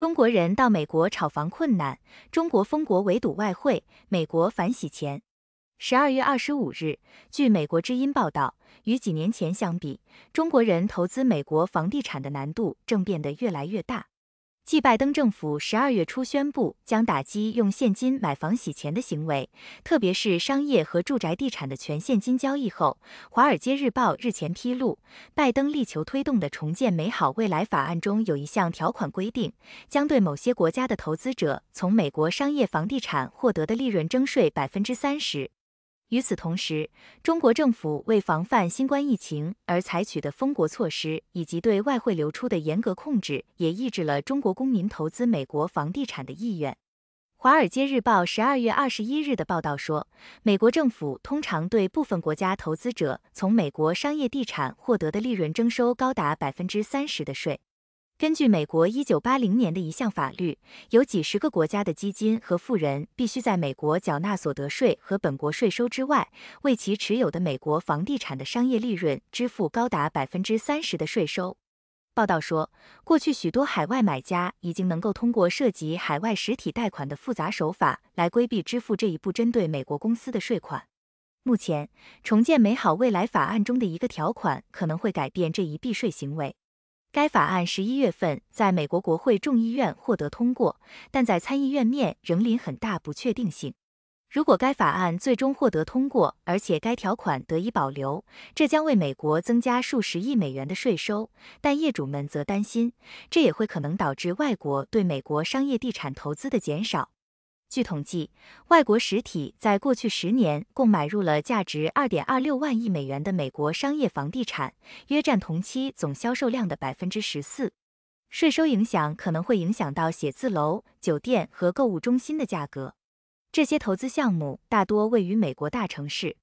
中国人到美国炒房困难，中国封国围堵外汇，美国反洗钱。十二月二十五日，据美国之音报道，与几年前相比，中国人投资美国房地产的难度正变得越来越大。继拜登政府十二月初宣布将打击用现金买房洗钱的行为，特别是商业和住宅地产的全现金交易后，华尔街日报日前披露，拜登力求推动的《重建美好未来法案》中有一项条款规定，将对某些国家的投资者从美国商业房地产获得的利润征税百分之三十。与此同时，中国政府为防范新冠疫情而采取的封国措施，以及对外汇流出的严格控制，也抑制了中国公民投资美国房地产的意愿。《华尔街日报》十二月二十一日的报道说，美国政府通常对部分国家投资者从美国商业地产获得的利润征收高达百分之三十的税。根据美国一九八零年的一项法律，有几十个国家的基金和富人必须在美国缴纳所得税和本国税收之外，为其持有的美国房地产的商业利润支付高达百分之三十的税收。报道说，过去许多海外买家已经能够通过涉及海外实体贷款的复杂手法来规避支付这一部针对美国公司的税款。目前，重建美好未来法案中的一个条款可能会改变这一避税行为。该法案十一月份在美国国会众议院获得通过，但在参议院面仍临很大不确定性。如果该法案最终获得通过，而且该条款得以保留，这将为美国增加数十亿美元的税收。但业主们则担心，这也会可能导致外国对美国商业地产投资的减少。据统计，外国实体在过去十年共买入了价值二点二六万亿美元的美国商业房地产，约占同期总销售量的百分之十四。税收影响可能会影响到写字楼、酒店和购物中心的价格。这些投资项目大多位于美国大城市。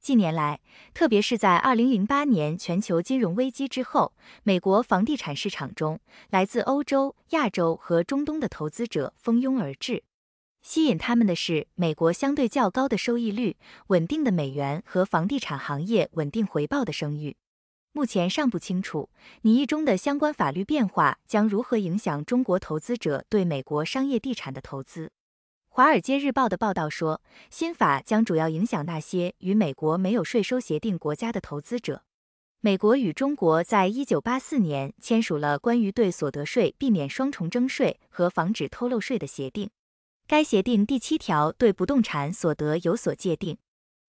近年来，特别是在二零零八年全球金融危机之后，美国房地产市场中来自欧洲、亚洲和中东的投资者蜂拥而至。吸引他们的是美国相对较高的收益率、稳定的美元和房地产行业稳定回报的声誉。目前尚不清楚拟议中的相关法律变化将如何影响中国投资者对美国商业地产的投资。《华尔街日报》的报道说，新法将主要影响那些与美国没有税收协定国家的投资者。美国与中国在一九八四年签署了关于对所得税避免双重征税和防止偷漏税的协定。该协定第七条对不动产所得有所界定。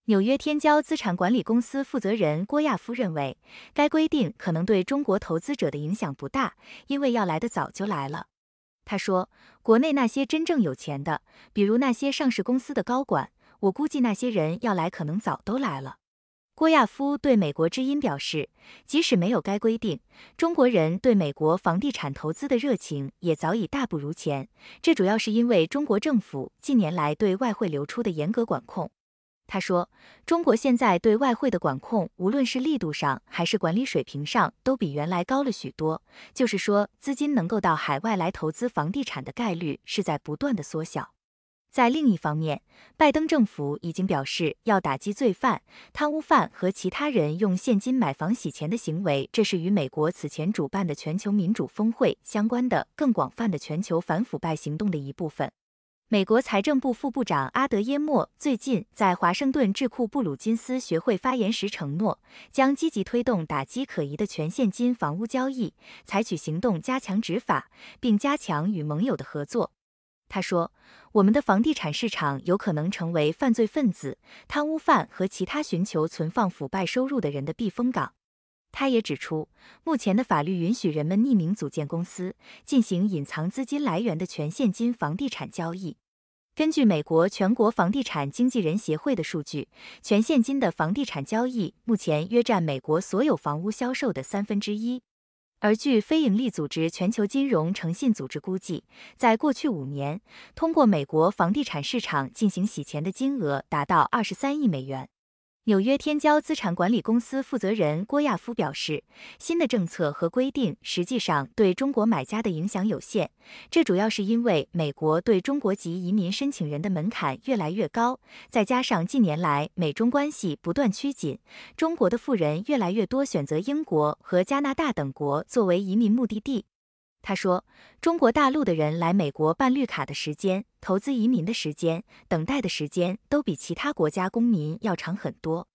纽约天骄资产管理公司负责人郭亚夫认为，该规定可能对中国投资者的影响不大，因为要来的早就来了。他说，国内那些真正有钱的，比如那些上市公司的高管，我估计那些人要来可能早都来了。郭亚夫对美国之音表示，即使没有该规定，中国人对美国房地产投资的热情也早已大不如前。这主要是因为中国政府近年来对外汇流出的严格管控。他说，中国现在对外汇的管控，无论是力度上还是管理水平上，都比原来高了许多。就是说，资金能够到海外来投资房地产的概率是在不断的缩小。在另一方面，拜登政府已经表示要打击罪犯、贪污犯和其他人用现金买房洗钱的行为，这是与美国此前主办的全球民主峰会相关的更广泛的全球反腐败行动的一部分。美国财政部副部长阿德耶莫最近在华盛顿智库布鲁金斯学会发言时承诺，将积极推动打击可疑的全现金房屋交易，采取行动加强执法，并加强与盟友的合作。他说：“我们的房地产市场有可能成为犯罪分子、贪污犯和其他寻求存放腐败收入的人的避风港。”他也指出，目前的法律允许人们匿名组建公司，进行隐藏资金来源的全现金房地产交易。根据美国全国房地产经纪人协会的数据，全现金的房地产交易目前约占美国所有房屋销售的三分之一。而据非营利组织全球金融诚信组织估计，在过去五年，通过美国房地产市场进行洗钱的金额达到二十三亿美元。纽约天骄资产管理公司负责人郭亚夫表示，新的政策和规定实际上对中国买家的影响有限，这主要是因为美国对中国籍移民申请人的门槛越来越高，再加上近年来美中关系不断趋紧，中国的富人越来越多选择英国和加拿大等国作为移民目的地。他说，中国大陆的人来美国办绿卡的时间、投资移民的时间、等待的时间都比其他国家公民要长很多。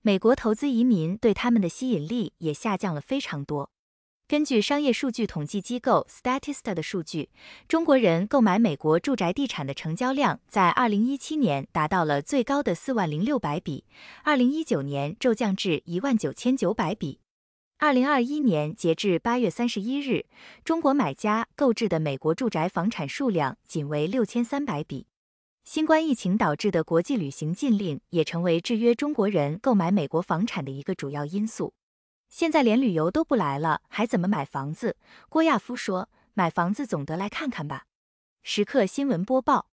美国投资移民对他们的吸引力也下降了非常多。根据商业数据统计机构 Statista 的数据，中国人购买美国住宅地产的成交量在2017年达到了最高的40,600笔，2019年骤降至19,900笔。二零二一年截至八月三十一日，中国买家购置的美国住宅房产数量仅为六千三百笔。新冠疫情导致的国际旅行禁令也成为制约中国人购买美国房产的一个主要因素。现在连旅游都不来了，还怎么买房子？郭亚夫说：“买房子总得来看看吧。”时刻新闻播报。